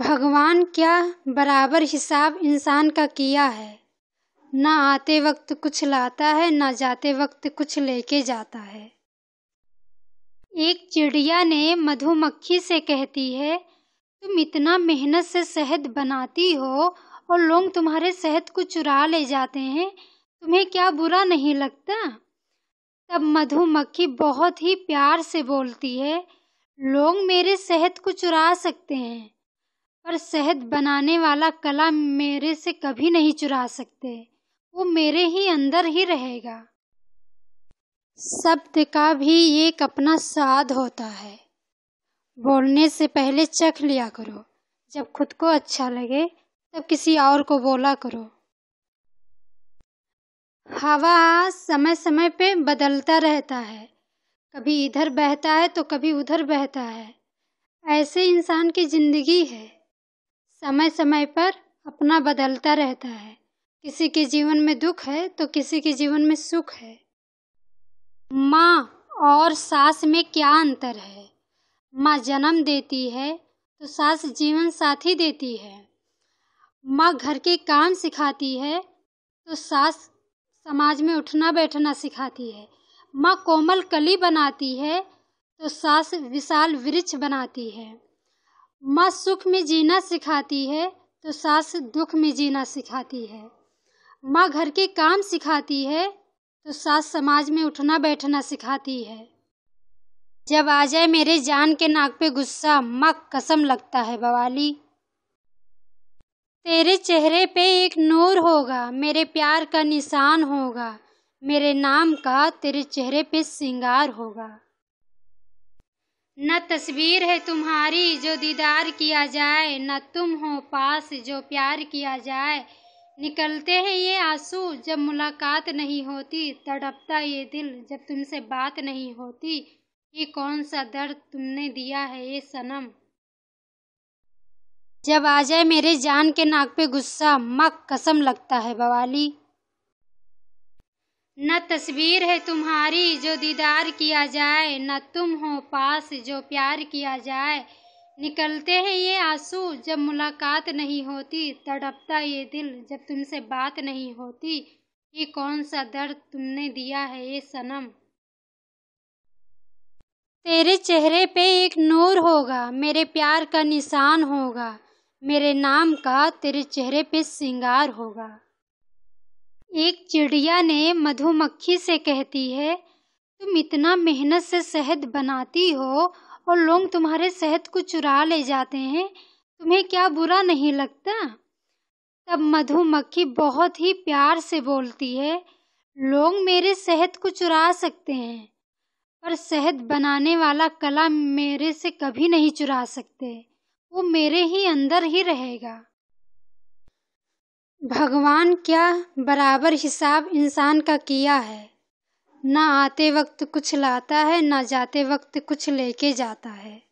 भगवान क्या बराबर हिसाब इंसान का किया है ना आते वक्त कुछ लाता है ना जाते वक्त कुछ लेके जाता है एक चिड़िया ने मधुमक्खी से कहती है तुम इतना मेहनत से शहद बनाती हो और लोग तुम्हारे शहद को चुरा ले जाते हैं तुम्हें क्या बुरा नहीं लगता तब मधुमक्खी बहुत ही प्यार से बोलती है लोग मेरे शहद को चुरा सकते हैं पर शहद बनाने वाला कला मेरे से कभी नहीं चुरा सकते वो मेरे ही अंदर ही रहेगा शब्द का भी एक अपना स्वाद होता है बोलने से पहले चख लिया करो जब खुद को अच्छा लगे तब किसी और को बोला करो हवा समय समय पे बदलता रहता है कभी इधर बहता है तो कभी उधर बहता है ऐसे इंसान की ज़िंदगी है समय समय पर अपना बदलता रहता है किसी के जीवन में दुख है तो किसी के जीवन में सुख है माँ और सास में क्या अंतर है माँ जन्म देती है तो सास जीवन साथी देती है माँ घर के काम सिखाती है तो सास समाज में उठना बैठना सिखाती है माँ कोमल कली बनाती है तो सास विशाल वृक्ष बनाती है माँ सुख में जीना सिखाती है तो सास दुख में जीना सिखाती है माँ घर के काम सिखाती है तो सास समाज में उठना बैठना सिखाती है जब आ जाए मेरे जान के नाक पे गुस्सा माँ कसम लगता है बवाली तेरे चेहरे पे एक नूर होगा मेरे प्यार का निशान होगा मेरे नाम का तेरे चेहरे पे सिंगार होगा न तस्वीर है तुम्हारी जो दीदार किया जाए न तुम हो पास जो प्यार किया जाए निकलते हैं ये आंसू जब मुलाकात नहीं होती तड़पता ये दिल जब तुमसे बात नहीं होती ये कौन सा दर्द तुमने दिया है ये सनम जब आ जाए मेरे जान के नाक पे गुस्सा मक कसम लगता है बवाली न तस्वीर है तुम्हारी जो दीदार किया जाए न तुम हो पास जो प्यार किया जाए निकलते हैं ये आंसू जब मुलाकात नहीं होती तड़पता ये दिल जब तुमसे बात नहीं होती ये कौन सा दर्द तुमने दिया है ये सनम तेरे चेहरे पे एक नूर होगा मेरे प्यार का निशान होगा मेरे नाम का तेरे चेहरे पे सिंगार होगा एक चिड़िया ने मधुमक्खी से कहती है तुम इतना मेहनत से शहद बनाती हो और लोग तुम्हारे शहद को चुरा ले जाते हैं तुम्हें क्या बुरा नहीं लगता तब मधुमक्खी बहुत ही प्यार से बोलती है लोग मेरे शहद को चुरा सकते हैं पर शहद बनाने वाला कला मेरे से कभी नहीं चुरा सकते वो मेरे ही अंदर ही रहेगा भगवान क्या बराबर हिसाब इंसान का किया है ना आते वक्त कुछ लाता है ना जाते वक्त कुछ लेके जाता है